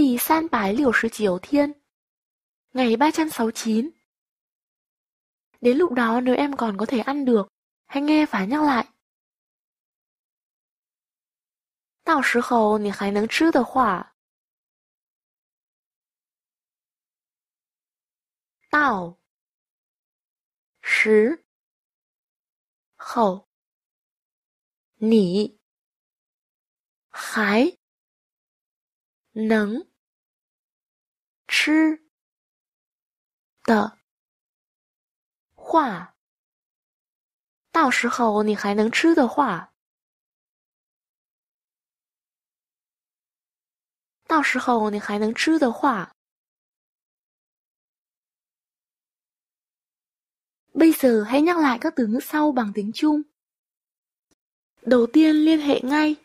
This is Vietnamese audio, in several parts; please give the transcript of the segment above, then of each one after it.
第三百六十九 thiên Ngày 369 Đến lúc đó nếu em còn có thể ăn được, hãy nghe và nhắc lại. 吃的话，到时候你还能吃的话，到时候你还能吃的话。Bây giờ hãy nhắc lại các từ ngữ sau bằng tiếng Trung. Đầu tiên liên hệ ngay。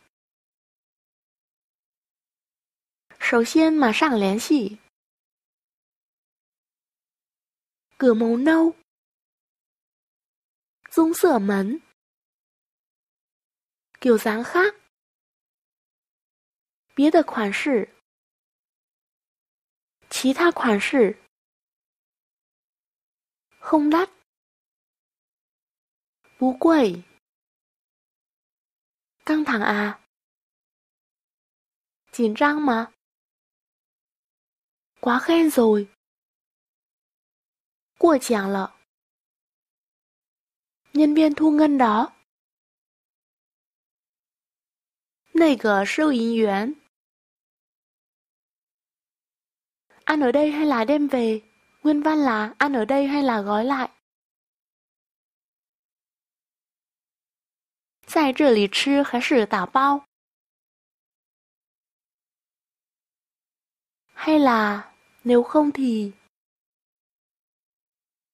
首先马上联系。cửa màu nâu. Dung sửa mấn. Kiểu dáng khác. Bia đờ khoản sử. Chí tha khoản sử. Không đắt. Bú quẩy. Căng thẳng à? Chín răng mà. Quá khen rồi của chàng lợ. Nhân viên thu ngân đó. ăn ở đây hay là đem về? Nguyên văn là ăn ở đây hay là gói lại? hay là nếu không thì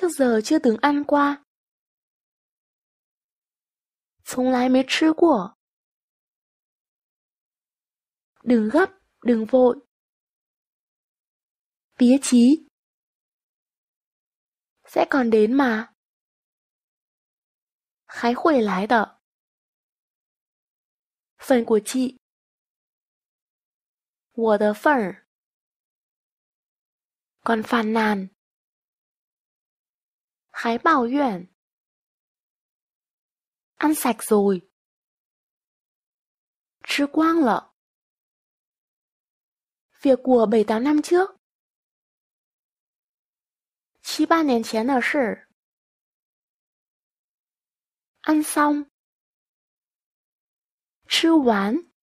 trước giờ chưa từng ăn qua，从来没吃过。đừng gấp, đừng vội. Tía chí. Sẽ còn đến mà. Khái khuẩy lái đợ. Phần của chị. còn phàn nàn. Khái bảo Uyển Ăn sạch rồi Chứ quang lợ Việc của 7-8 năm trước 7-8年前的事 Ăn xong Chứ quán